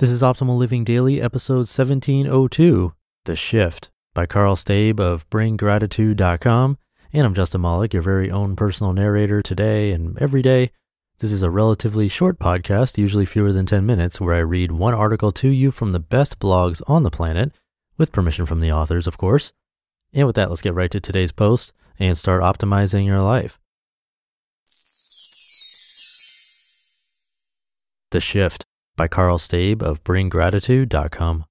This is Optimal Living Daily, episode 1702 The Shift by Carl Stabe of BringGratitude.com. And I'm Justin Mollick, your very own personal narrator today and every day. This is a relatively short podcast, usually fewer than 10 minutes, where I read one article to you from the best blogs on the planet, with permission from the authors, of course. And with that, let's get right to today's post and start optimizing your life. The Shift by Carl Stabe of bringgratitude.com.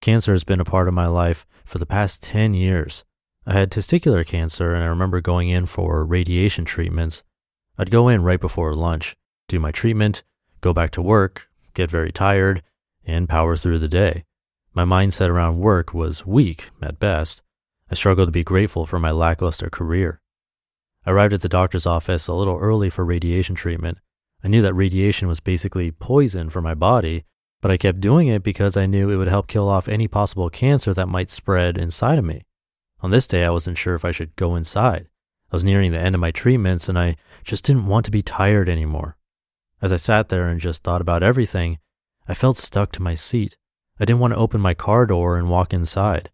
Cancer has been a part of my life for the past 10 years. I had testicular cancer and I remember going in for radiation treatments. I'd go in right before lunch, do my treatment, go back to work, get very tired, and power through the day. My mindset around work was weak at best. I struggled to be grateful for my lackluster career. I arrived at the doctor's office a little early for radiation treatment I knew that radiation was basically poison for my body, but I kept doing it because I knew it would help kill off any possible cancer that might spread inside of me. On this day, I wasn't sure if I should go inside. I was nearing the end of my treatments and I just didn't want to be tired anymore. As I sat there and just thought about everything, I felt stuck to my seat. I didn't want to open my car door and walk inside.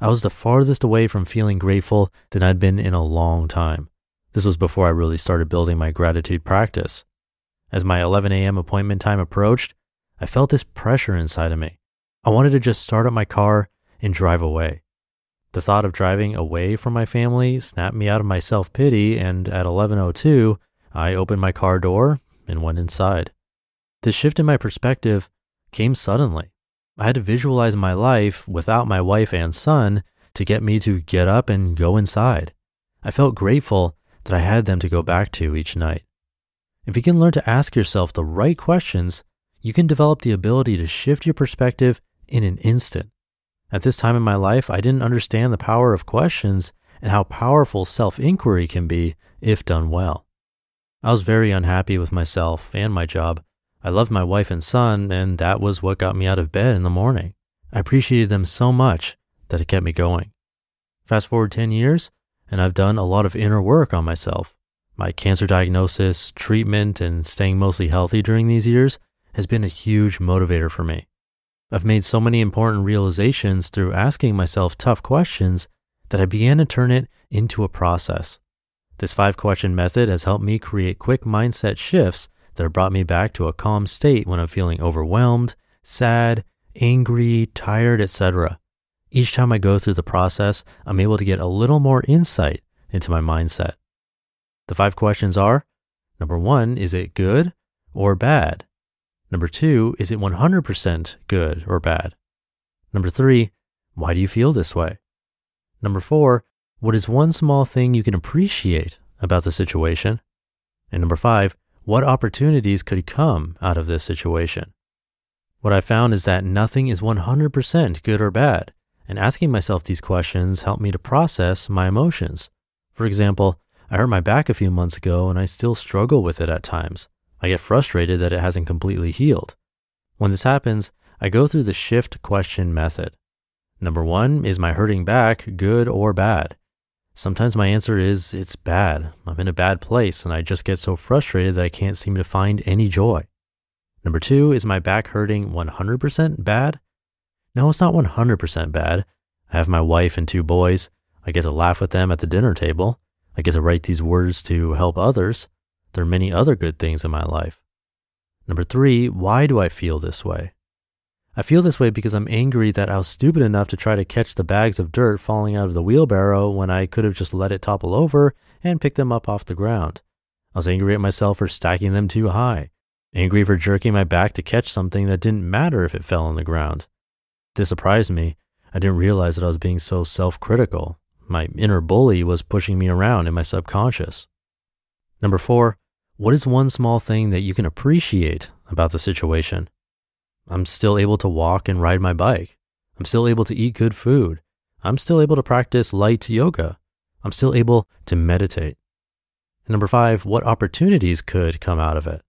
I was the farthest away from feeling grateful than I'd been in a long time. This was before I really started building my gratitude practice. As my 11 a.m. appointment time approached, I felt this pressure inside of me. I wanted to just start up my car and drive away. The thought of driving away from my family snapped me out of my self-pity and at 11:02, I opened my car door and went inside. The shift in my perspective came suddenly. I had to visualize my life without my wife and son to get me to get up and go inside. I felt grateful that I had them to go back to each night. If you can learn to ask yourself the right questions, you can develop the ability to shift your perspective in an instant. At this time in my life, I didn't understand the power of questions and how powerful self inquiry can be if done well. I was very unhappy with myself and my job. I loved my wife and son, and that was what got me out of bed in the morning. I appreciated them so much that it kept me going. Fast forward 10 years, and I've done a lot of inner work on myself. My cancer diagnosis, treatment, and staying mostly healthy during these years has been a huge motivator for me. I've made so many important realizations through asking myself tough questions that I began to turn it into a process. This five question method has helped me create quick mindset shifts that have brought me back to a calm state when I'm feeling overwhelmed, sad, angry, tired, etc. Each time I go through the process, I'm able to get a little more insight into my mindset. The five questions are number one, is it good or bad? Number two, is it 100% good or bad? Number three, why do you feel this way? Number four, what is one small thing you can appreciate about the situation? And number five, what opportunities could come out of this situation? What I found is that nothing is 100% good or bad, and asking myself these questions helped me to process my emotions. For example, I hurt my back a few months ago and I still struggle with it at times. I get frustrated that it hasn't completely healed. When this happens, I go through the shift question method. Number one, is my hurting back good or bad? Sometimes my answer is, it's bad. I'm in a bad place and I just get so frustrated that I can't seem to find any joy. Number two, is my back hurting 100% bad? No, it's not 100% bad. I have my wife and two boys. I get to laugh with them at the dinner table. I get to write these words to help others. There are many other good things in my life. Number three, why do I feel this way? I feel this way because I'm angry that I was stupid enough to try to catch the bags of dirt falling out of the wheelbarrow when I could have just let it topple over and picked them up off the ground. I was angry at myself for stacking them too high, angry for jerking my back to catch something that didn't matter if it fell on the ground. This surprised me. I didn't realize that I was being so self critical. My inner bully was pushing me around in my subconscious. Number four, what is one small thing that you can appreciate about the situation? I'm still able to walk and ride my bike. I'm still able to eat good food. I'm still able to practice light yoga. I'm still able to meditate. And number five, what opportunities could come out of it?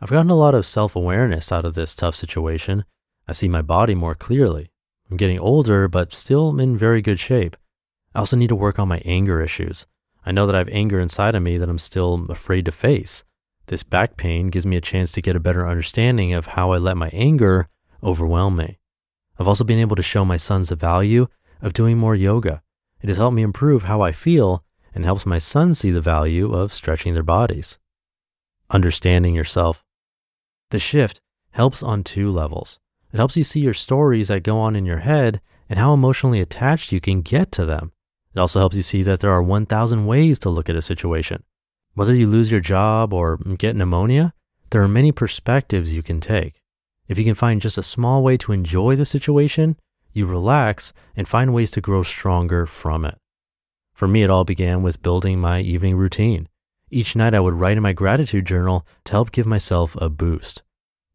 I've gotten a lot of self awareness out of this tough situation. I see my body more clearly. I'm getting older, but still in very good shape. I also need to work on my anger issues. I know that I have anger inside of me that I'm still afraid to face. This back pain gives me a chance to get a better understanding of how I let my anger overwhelm me. I've also been able to show my sons the value of doing more yoga. It has helped me improve how I feel and helps my sons see the value of stretching their bodies. Understanding yourself. The shift helps on two levels. It helps you see your stories that go on in your head and how emotionally attached you can get to them. It also helps you see that there are 1,000 ways to look at a situation. Whether you lose your job or get pneumonia, there are many perspectives you can take. If you can find just a small way to enjoy the situation, you relax and find ways to grow stronger from it. For me, it all began with building my evening routine. Each night, I would write in my gratitude journal to help give myself a boost.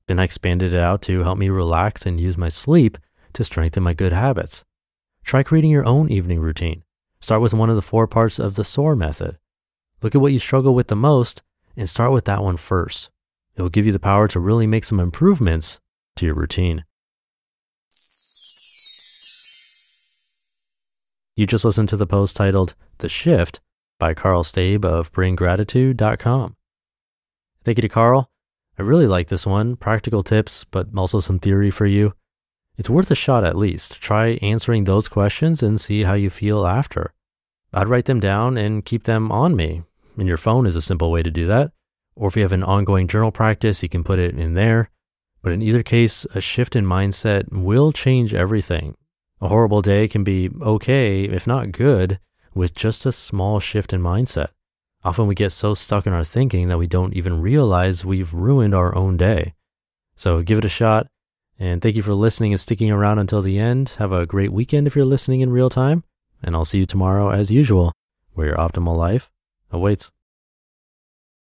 Then I expanded it out to help me relax and use my sleep to strengthen my good habits. Try creating your own evening routine. Start with one of the four parts of the SOAR method. Look at what you struggle with the most and start with that one first. It will give you the power to really make some improvements to your routine. You just listened to the post titled The Shift by Carl Stabe of BringGratitude.com. Thank you to Carl. I really like this one practical tips, but also some theory for you. It's worth a shot at least. Try answering those questions and see how you feel after. I'd write them down and keep them on me. And your phone is a simple way to do that. Or if you have an ongoing journal practice, you can put it in there. But in either case, a shift in mindset will change everything. A horrible day can be okay, if not good, with just a small shift in mindset. Often we get so stuck in our thinking that we don't even realize we've ruined our own day. So give it a shot. And thank you for listening and sticking around until the end. Have a great weekend if you're listening in real time. And I'll see you tomorrow as usual, where your optimal life awaits.